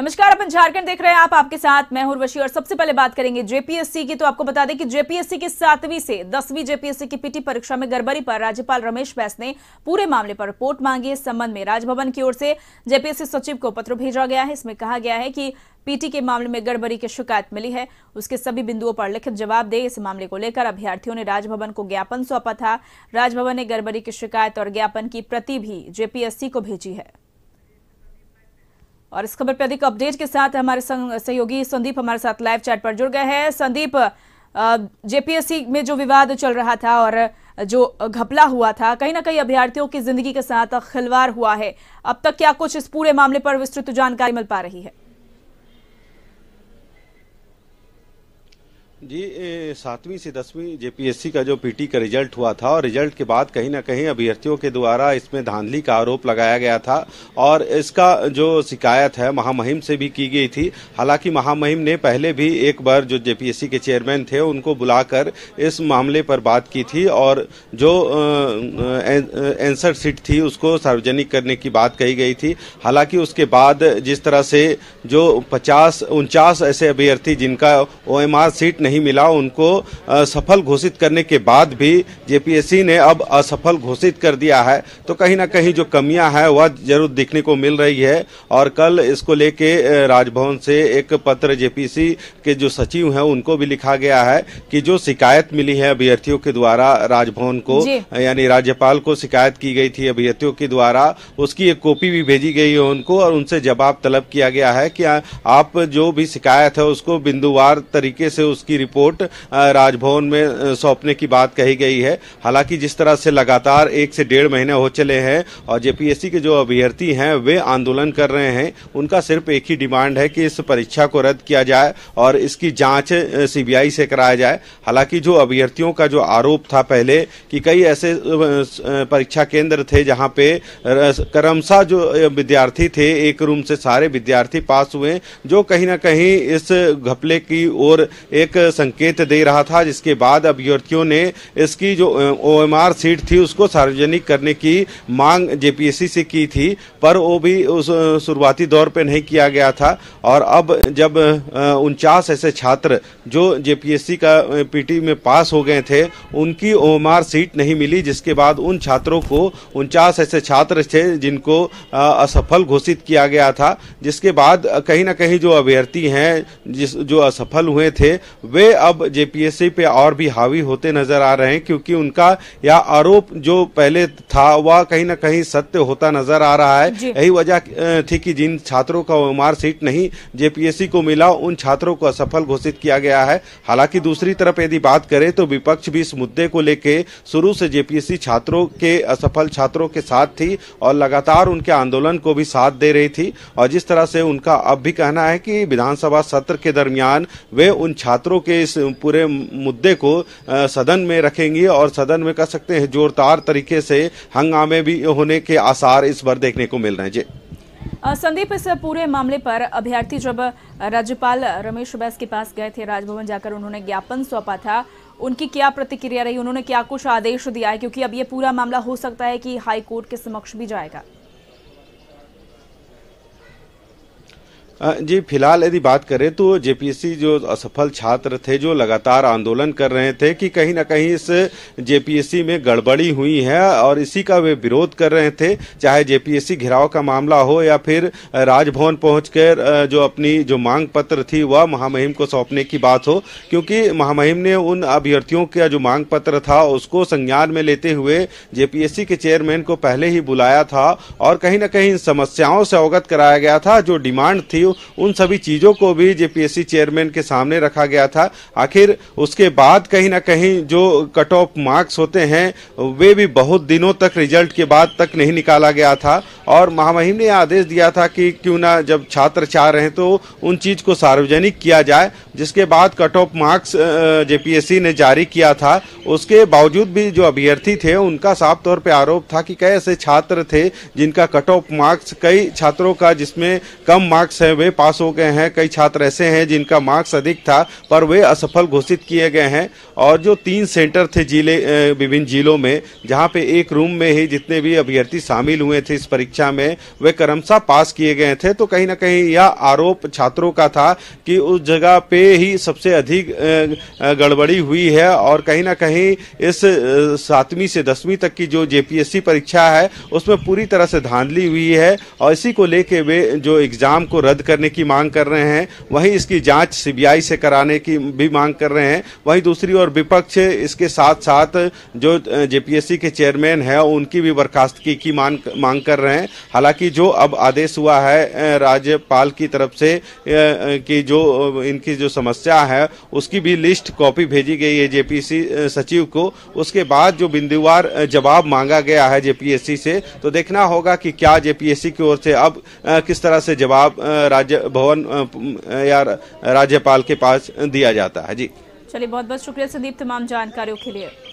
नमस्कार अपन झारखंड देख रहे हैं आप आपके साथ मैं उर्वशी और सबसे पहले बात करेंगे जेपीएससी की तो आपको बता दें कि जेपीएससी की सातवीं से दसवीं जेपीएससी की पीटी परीक्षा में गड़बड़ी पर राज्यपाल रमेश बैस ने पूरे मामले पर रिपोर्ट मांगी इस संबंध में राजभवन की ओर से जेपीएससी सचिव को पत्र भेजा गया है इसमें कहा गया है कि पीटी के मामले में गड़बड़ी की शिकायत मिली है उसके सभी बिंदुओं पर लिखित जवाब दे इस मामले को लेकर अभ्यर्थियों ने राजभवन को ज्ञापन सौंपा था राजभवन ने गड़बड़ी की शिकायत और ज्ञापन की प्रति भी जेपीएससी को भेजी है और इस खबर पर अधिक अपडेट के साथ हमारे सहयोगी संदीप हमारे साथ लाइव चैट पर जुड़ गए हैं संदीप जेपीएससी में जो विवाद चल रहा था और जो घपला हुआ था कहीं ना कहीं अभ्यर्थियों की जिंदगी के साथ खिलवाड़ हुआ है अब तक क्या कुछ इस पूरे मामले पर विस्तृत जानकारी मिल पा रही है जी सातवीं से दसवीं जेपीएससी का जो पीटी का रिजल्ट हुआ था और रिजल्ट के बाद कहीं ना कहीं अभ्यर्थियों के द्वारा इसमें धांधली का आरोप लगाया गया था और इसका जो शिकायत है महामहिम से भी की गई थी हालांकि महामहिम ने पहले भी एक बार जो जेपीएससी के चेयरमैन थे उनको बुलाकर इस मामले पर बात की थी और जो एंसर सीट थी उसको सार्वजनिक करने की बात कही गई थी हालांकि उसके बाद जिस तरह से जो पचास उनचास ऐसे अभ्यर्थी जिनका ओ सीट नहीं मिला उनको सफल घोषित करने के बाद भी जेपीएससी ने अब असफल घोषित कर दिया है तो कहीं ना कहीं जो कमियां हैं वह जरूर दिखने को मिल रही है और कल इसको लेके राजभवन से एक पत्र जेपीसी के जो सचिव हैं उनको भी लिखा गया है कि जो शिकायत मिली है अभ्यर्थियों के द्वारा राजभवन को यानी राज्यपाल को शिकायत की गई थी अभ्यर्थियों के द्वारा उसकी एक कॉपी भी भेजी गई है उनको और उनसे जवाब तलब किया गया है कि आप जो भी शिकायत है उसको बिंदुवार तरीके से उसकी रिपोर्ट राजभवन में सौंपने की बात कही गई है हालांकि जिस तरह से लगातार एक से डेढ़ महीने हो चले हैं और जेपीएससी के जो अभ्यर्थी हैं वे आंदोलन कर रहे हैं उनका सिर्फ एक ही डिमांड है कि इस परीक्षा को रद्द किया जाए और इसकी जांच सीबीआई से कराया जाए हालांकि जो अभ्यर्थियों का जो आरोप था पहले कि कई ऐसे परीक्षा केंद्र थे जहां पे करमसा जो विद्यार्थी थे एक रूम से सारे विद्यार्थी पास हुए जो कहीं ना कहीं इस घपले की ओर एक संकेत दे रहा था जिसके बाद अभ्यर्थियों ने इसकी जो ओएमआर सीट थी उसको सार्वजनिक करने की मांग जेपीएससी से की थी पर वो भी उस शुरुआती दौर पर नहीं किया गया था और अब जब उनचास ऐसे छात्र जो जेपीएससी का पीटी में पास हो गए थे उनकी ओएमआर सीट नहीं मिली जिसके बाद उन छात्रों को उनचास ऐसे छात्र थे जिनको असफल घोषित किया गया था जिसके बाद कहीं ना कहीं जो अभ्यर्थी हैं जिस जो असफल हुए थे वे वे अब जेपीएससी पे और भी हावी होते नजर आ रहे हैं क्योंकि उनका यह आरोप जो पहले था वह कहीं ना कहीं सत्य होता नजर आ रहा है यही वजह थी कि जिन छात्रों का उमार सीट नहीं जेपीएससी को मिला उन छात्रों को असफल घोषित किया गया है हालांकि दूसरी तरफ यदि बात करें तो विपक्ष भी इस मुद्दे को लेकर शुरू से जेपीएससी छात्रों के असफल छात्रों के साथ थी और लगातार उनके आंदोलन को भी साथ दे रही थी और जिस तरह से उनका अब भी कहना है कि विधानसभा सत्र के दरमियान वे उन छात्रों के इस पूरे मुद्दे को सदन में रखेंगे और सदन में कर सकते हैं जोरदार तरीके से हंगामे भी होने के आसार इस बार देखने को मिल रहे हैं जी संदीप इस पूरे मामले पर अभ्यर्थी जब राज्यपाल रमेश बैस के पास गए थे राजभवन जाकर उन्होंने ज्ञापन सौंपा था उनकी क्या प्रतिक्रिया रही उन्होंने क्या कुछ आदेश दिया है क्योंकि अब ये पूरा मामला हो सकता है कि हाई कोर्ट के समक्ष भी जाएगा जी फिलहाल यदि बात करें तो जेपीएससी जो असफल छात्र थे जो लगातार आंदोलन कर रहे थे कि कहीं ना कहीं इस जेपीएससी में गड़बड़ी हुई है और इसी का वे विरोध कर रहे थे चाहे जेपीएससी घिराव का मामला हो या फिर राजभवन पहुंचकर जो अपनी जो मांग पत्र थी वह महामहिम को सौंपने की बात हो क्योंकि महामहिम ने उन अभ्यर्थियों का जो मांग पत्र था उसको संज्ञान में लेते हुए जेपीएससी के चेयरमैन को पहले ही बुलाया था और कहीं ना कहीं इन समस्याओं से अवगत कराया गया था जो डिमांड थी इंटरव्यू उन सभी चीज़ों को भी जेपीएससी चेयरमैन के सामने रखा गया था आखिर उसके बाद कहीं ना कहीं जो कट ऑफ मार्क्स होते हैं वे भी बहुत दिनों तक रिजल्ट के बाद तक नहीं निकाला गया था और महामहिम ने आदेश दिया था कि क्यों ना जब छात्र चाह रहे हैं तो उन चीज़ को सार्वजनिक किया जाए जिसके बाद कट ऑफ मार्क्स जेपीएससी ने जारी किया था उसके बावजूद भी जो अभ्यर्थी थे उनका साफ तौर पर आरोप था कि कई ऐसे छात्र थे जिनका कट ऑफ मार्क्स कई छात्रों का जिसमें कम मार्क्स है वे पास हो गए हैं कई छात्र ऐसे हैं जिनका मार्क्स अधिक था पर वे असफल घोषित किए गए हैं और जो तीन सेंटर थे जिले विभिन्न जिलों में जहाँ पे एक रूम में ही जितने भी अभ्यर्थी शामिल हुए थे इस परीक्षा परीक्षा में वे क्रमशः पास किए गए थे तो कहीं ना कहीं यह आरोप छात्रों का था कि उस जगह पे ही सबसे अधिक गड़बड़ी हुई है और कहीं ना कहीं इस सातवीं से दसवीं तक की जो जे परीक्षा है उसमें पूरी तरह से धांधली हुई है और इसी को लेके वे जो एग्ज़ाम को रद्द करने की मांग कर रहे हैं वहीं इसकी जांच सीबीआई से कराने की भी मांग कर रहे हैं वहीं दूसरी ओर विपक्ष इसके साथ साथ जो जेपीएससी के चेयरमैन हैं उनकी भी बर्खास्तगी की मांग मांग कर रहे हैं हालांकि जो अब आदेश हुआ है राज्यपाल की तरफ से कि जो इनकी जो समस्या है उसकी भी लिस्ट कॉपी भेजी गई है जेपीसी सचिव को उसके बाद जो बिंदुवार जवाब मांगा गया है जेपीएससी से तो देखना होगा कि क्या जेपीएससी की ओर से अब किस तरह से जवाब राज्य भवन या राज्यपाल के पास दिया जाता है जी चलिए बहुत बहुत शुक्रिया संदीप तमाम जानकारियों के लिए